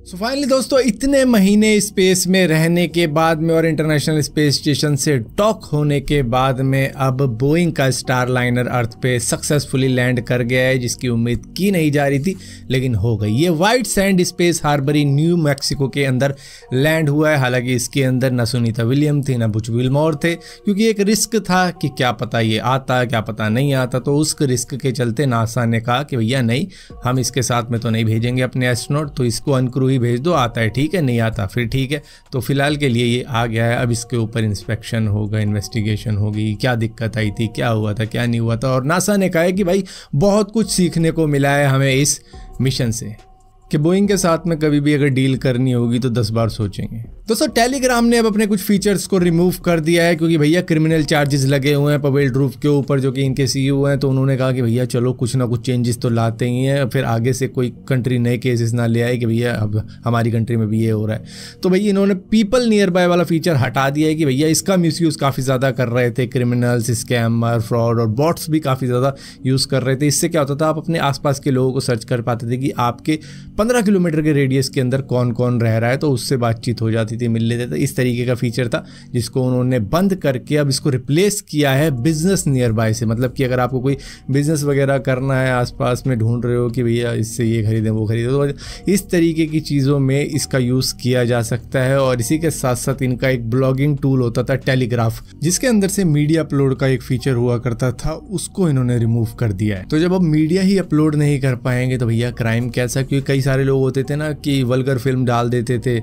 सो so finally दोस्तों इतने महीने स्पेस में रहने के बाद में और इंटरनेशनल स्पेस स्टेशन से डॉक होने के बाद में अब बोइंग का स्टार लाइनर अर्थ पे सक्सेसफुली लैंड कर गया है जिसकी उम्मीद की नहीं जा रही थी लेकिन हो गई ये White Sand Space Harbor New Mexico के अंदर लैंड हुआ है हालांकि इसके अंदर न सुनीता विलियम थी ना बुच विलमोर थे क्योंकि एक रिस्क था कि क्या पता ये आता क्या पता नहीं आता तो उस रिस्क के चलते नासा ने कहा कि भैया नहीं हम इसके साथ में तो नहीं भेजेंगे अपने एस्ट्रोनोट तो इसको अनक्रू ही भेज दो आता है ठीक है नहीं आता फिर ठीक है तो फिलहाल के लिए ये आ गया है अब इसके ऊपर इंस्पेक्शन होगा इन्वेस्टिगेशन होगी क्या दिक्कत आई थी क्या हुआ था क्या नहीं हुआ था और नासा ने कहा है कि भाई बहुत कुछ सीखने को मिला है हमें इस मिशन से कि बोइंग के साथ में कभी भी अगर डील करनी होगी तो दस बार सोचेंगे दोस्तों टेलीग्राम ने अब अपने कुछ फीचर्स को रिमूव कर दिया है क्योंकि भैया क्रिमिनल चार्जेस लगे हुए हैं पवेल ड्रूफ के ऊपर जो कि इनके सीईओ हैं तो उन्होंने कहा कि भैया चलो कुछ ना कुछ चेंजेस तो लाते ही हैं फिर आगे से कोई कंट्री नए केसेस ना ले आए कि भैया अब हमारी कंट्री में भी ये हो रहा है तो भैया इन्होंने पीपल नियर बाय वाला फीचर हटा दिया है कि भैया इसका मिस काफ़ी ज़्यादा कर रहे थे क्रिमिनल्स स्कैमर फ्रॉड और बॉट्स भी काफ़ी ज़्यादा यूज़ कर रहे थे इससे क्या होता था आप अपने आसपास के लोगों को सर्च कर पाते थे कि आपके पंद्रह किलोमीटर के रेडियस के अंदर कौन कौन रह रहा है तो उससे बातचीत हो जाती थी मिल लेते थे इस तरीके का फीचर था जिसको उन्होंने बंद करके अब इसको रिप्लेस किया है बिजनेस नियर बाय से मतलब कि अगर आपको कोई बिजनेस वगैरह करना है आसपास में ढूंढ रहे हो कि भैया इससे ये खरीदें वो खरीदें तो इस तरीके की चीज़ों में इसका यूज़ किया जा सकता है और इसी के साथ साथ इनका एक ब्लॉगिंग टूल होता था टेलीग्राफ जिसके अंदर से मीडिया अपलोड का एक फीचर हुआ करता था उसको इन्होंने रिमूव कर दिया है तो जब अब मीडिया ही अपलोड नहीं कर पाएंगे तो भैया क्राइम कैसा क्योंकि कई सारे लोग होते थे ना कि वलगर फिल्म डाल देते थे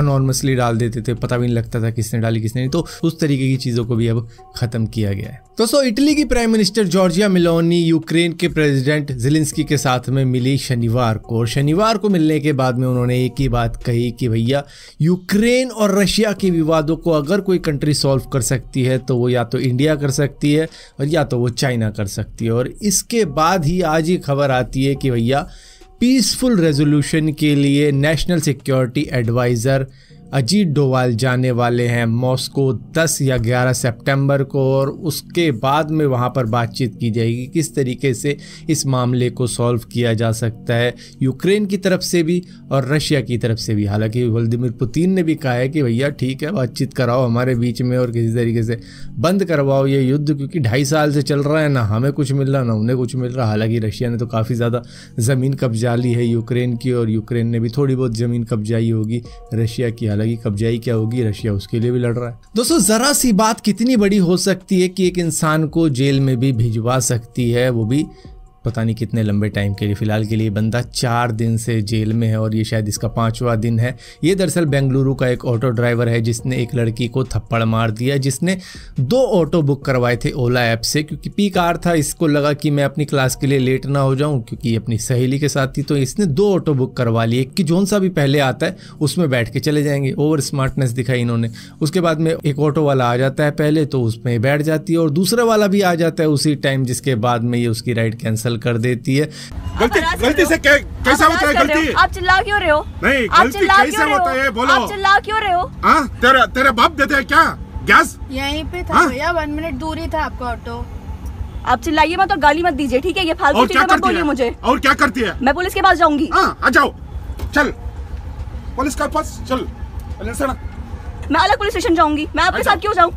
अनॉर्मसली डाल देते थे पता भी नहीं लगता था किसने डाली किसने नहीं तो उस तरीके की चीज़ों को भी अब ख़त्म किया गया है दोस्तों इटली की prime minister Giorgia Meloni Ukraine के प्रेसिडेंट जिलिंसकी के साथ में मिली शनिवार को और शनिवार को मिलने के बाद में उन्होंने एक ही बात कही कि भैया यूक्रेन और रशिया के विवादों को अगर कोई कंट्री सॉल्व कर सकती है तो वो या तो इंडिया कर सकती है और या तो वो चाइना कर सकती है और इसके बाद ही आज ही खबर आती है कि भैया पीसफुल रेजोल्यूशन के लिए national security advisor Ajit Doval जाने वाले हैं मॉस्को 10 या 11 सितंबर को और उसके बाद में वहाँ पर बातचीत की जाएगी किस तरीके से इस मामले को सॉल्व किया जा सकता है यूक्रेन की तरफ से भी और रशिया की तरफ से भी हालांकि व्लादिमिर पुतिन ने भी कहा है कि भैया ठीक है बातचीत कराओ हमारे बीच में और किसी तरीके से बंद करवाओ ये युद्ध क्योंकि ढाई साल से चल रहा है ना हमें कुछ मिल रहा ना उन्हें कुछ मिल रहा हालांकि रशिया ने तो काफ़ी ज़्यादा ज़मीन कब्जा ली है यूक्रेन की और यूक्रेन ने भी थोड़ी बहुत ज़मीन कब्जाई होगी रशिया की हालांकि कब्जाई क्या होगी रशिया उसके लिए भी लड़ रहा है दोस्तों जरा सी बात कितनी बड़ी हो सकती है कि एक इंसान को जेल में भी भिजवा सकती है वो भी पता नहीं कितने लंबे टाइम के लिए फ़िलहाल के लिए बंदा चार दिन से जेल में है और ये शायद इसका पाँचवा दिन है ये दरअसल बेंगलुरु का एक ऑटो ड्राइवर है जिसने एक लड़की को थप्पड़ मार दिया जिसने दो ऑटो बुक करवाए थे ओला ऐप से क्योंकि पी कार था इसको लगा कि मैं अपनी क्लास के लिए लेट ना हो जाऊँ क्योंकि अपनी सहेली के साथ थी तो इसने दो ऑटो बुक करवा लिए कि जोन सा भी पहले आता है उसमें बैठ के चले जाएंगे ओवर स्मार्टनेस दिखाई इन्होंने उसके बाद में एक ऑटो वाला आ जाता है पहले तो उसमें बैठ जाती है और दूसरा वाला भी आ जाता है उसी टाइम जिसके बाद में ये उसकी राइड कैंसिल कैंसिल कर देती है गलती गलती से कै, कैसा होता है गलती आप चिल्ला क्यों रहे हो नहीं गलती कैसे होता है बोलो आप चिल्ला क्यों रहे हो हाँ तेरा तेरा बाप देते हैं क्या गैस यहीं पे था हाँ? भैया वन मिनट दूर ही था आपका ऑटो आप चिल्लाइए मत और गाली मत दीजिए ठीक है ये फालतू चीजें मत बोलिए मुझे और क्या करती है मैं पुलिस के पास जाऊंगी हाँ, आ जाओ चल पुलिस के पास चल मैं अलग पुलिस स्टेशन जाऊंगी मैं आपके साथ क्यों जाऊँ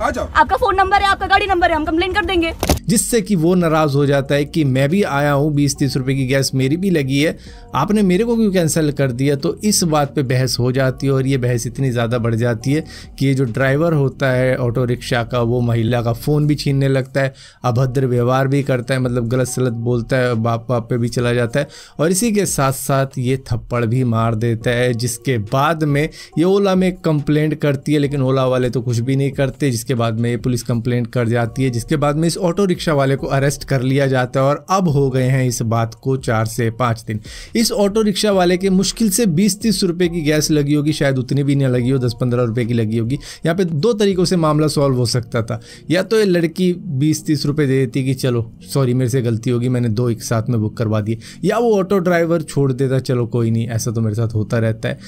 आ जाओ आपका फोन नंबर है आपका गाड़ी नंबर है हम कम्प्लेन कर देंगे जिससे कि वो नाराज हो जाता है कि मैं भी आया हूँ बीस तीस रुपए की गैस मेरी भी लगी है आपने मेरे को क्यों कैंसिल कर दिया तो इस बात पे बहस हो जाती है और ये बहस इतनी ज़्यादा बढ़ जाती है कि ये जो ड्राइवर होता है ऑटो रिक्शा का वो महिला का फ़ोन भी छीनने लगता है अभद्र व्यवहार भी करता है मतलब गलत सलत बोलता है बाप बाप पे भी चला जाता है और इसी के साथ साथ ये थप्पड़ भी मार देता है जिसके बाद में ये ओला में कंप्लेंट करती है लेकिन ओला वाले तो कुछ भी नहीं करते जिसके बाद में पुलिस कंप्लेंट कर जाती है जिसके बाद में इस ऑटो रिक्शा वाले को अरेस्ट कर लिया जाता है और अब हो गए हैं इस बात को चार से पाँच दिन इस ऑटो रिक्शा वाले के मुश्किल से बीस तीस रुपये की गैस लगी होगी शायद उतनी भी नहीं लगी हो दस पंद्रह रुपये की लगी होगी यहाँ पर दो तरीक़ों से मामला सॉल्व हो सकता था या तो ये लड़की बीस तीस रुपये दे देती कि चलो सॉरी मेरे से गलती होगी मैंने दो एक साथ में बुक करवा दिए या वो ऑटो ड्राइवर छोड़ देता चलो कोई नहीं ऐसा तो मेरे साथ होता रहता है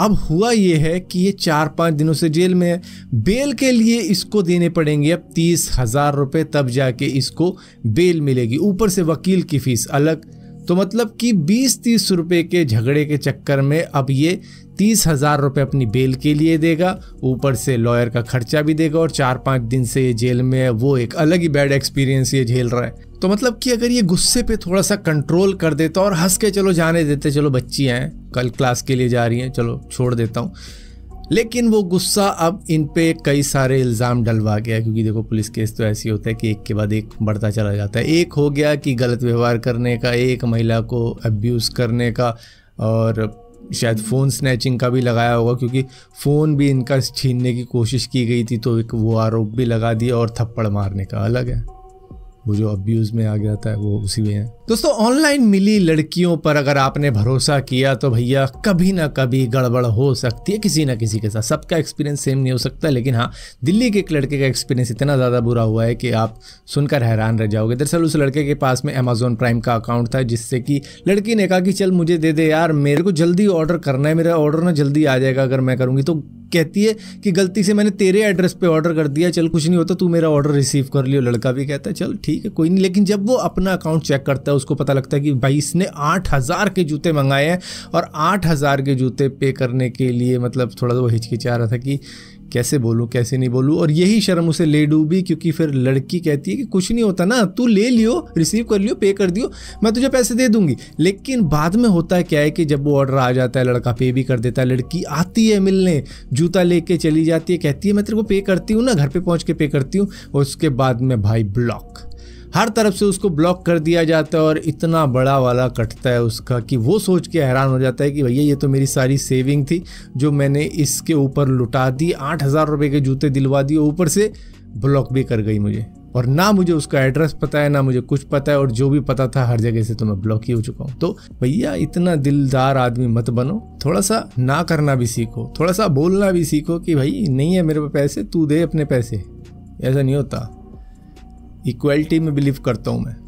अब हुआ ये है कि ये चार पाँच दिनों से जेल में है बेल के लिए इसको देने पड़ेंगे अब तीस हज़ार रुपये तब जाके इसको बेल मिलेगी ऊपर से वकील की फ़ीस अलग तो मतलब कि बीस तीस रुपये के झगड़े के चक्कर में अब ये तीस हज़ार रुपये अपनी बेल के लिए देगा ऊपर से लॉयर का खर्चा भी देगा और चार पाँच दिन से ये जेल में है वो एक अलग ही बैड एक्सपीरियंस ये झेल रहा है तो मतलब कि अगर ये गुस्से पे थोड़ा सा कंट्रोल कर देता और हंस के चलो जाने देते चलो बच्ची हैं कल क्लास के लिए जा रही हैं चलो छोड़ देता हूँ लेकिन वो गुस्सा अब इन पे कई सारे इल्ज़ाम डलवा गया क्योंकि देखो पुलिस केस तो ऐसे होता है कि एक के बाद एक बढ़ता चला जाता है एक हो गया कि गलत व्यवहार करने का एक महिला को अब्यूज़ करने का और शायद फ़ोन स्नैचिंग का भी लगाया होगा क्योंकि फ़ोन भी इनका छीनने की कोशिश की गई थी तो एक वो आरोप भी लगा दिया और थप्पड़ मारने का अलग है वो जो अब्यूज़ में आ गया था वो उसी में है दोस्तों ऑनलाइन मिली लड़कियों पर अगर आपने भरोसा किया तो भैया कभी ना कभी गड़बड़ हो सकती है किसी ना किसी के साथ सबका एक्सपीरियंस सेम नहीं हो सकता लेकिन हाँ दिल्ली के एक लड़के का एक्सपीरियंस इतना ज़्यादा बुरा हुआ है कि आप सुनकर हैरान रह जाओगे दरअसल उस लड़के के पास में अमेजोन प्राइम का अकाउंट था जिससे कि लड़की ने कहा कि चल मुझे दे दे यार मेरे को जल्दी ऑर्डर करना है मेरा ऑर्डर ना जल्दी आ जाएगा अगर मैं करूँगी तो कहती है कि गलती से मैंने तेरे एड्रेस पे ऑर्डर कर दिया चल कुछ नहीं होता तू मेरा ऑर्डर रिसीव कर लियो लड़का भी कहता है चल ठीक है कोई नहीं लेकिन जब वो अपना अकाउंट चेक करता है उसको पता लगता है कि भाई इसने आठ हज़ार के जूते मंगाए हैं और आठ हज़ार के जूते पे करने के लिए मतलब थोड़ा सा वो हिचकिचा रहा था कि कैसे बोलूँ कैसे नहीं बोलूँ और यही शर्म उसे ले डूबी क्योंकि फिर लड़की कहती है कि कुछ नहीं होता ना तू ले लियो रिसीव कर लियो पे कर दियो मैं तुझे पैसे दे दूंगी लेकिन बाद में होता है क्या है कि जब वो ऑर्डर आ जाता है लड़का पे भी कर देता है लड़की आती है मिलने जूता लेके चली जाती है कहती है मैं तेरे को पे करती हूँ ना घर पर पहुँच के पे करती हूँ उसके बाद में भाई ब्लॉक हर तरफ से उसको ब्लॉक कर दिया जाता है और इतना बड़ा वाला कटता है उसका कि वो सोच के हैरान हो जाता है कि भैया ये तो मेरी सारी सेविंग थी जो मैंने इसके ऊपर लुटा दी आठ हज़ार रुपये के जूते दिलवा दिए ऊपर से ब्लॉक भी कर गई मुझे और ना मुझे उसका एड्रेस पता है ना मुझे कुछ पता है और जो भी पता था हर जगह से तो मैं ब्लॉक ही हो चुका हूँ तो भैया इतना दिलदार आदमी मत बनो थोड़ा सा ना करना भी सीखो थोड़ा सा बोलना भी सीखो कि भाई नहीं है मेरे पास पैसे तू दे अपने पैसे ऐसा नहीं होता इक्वलिटी में बिलीव करता हूँ मैं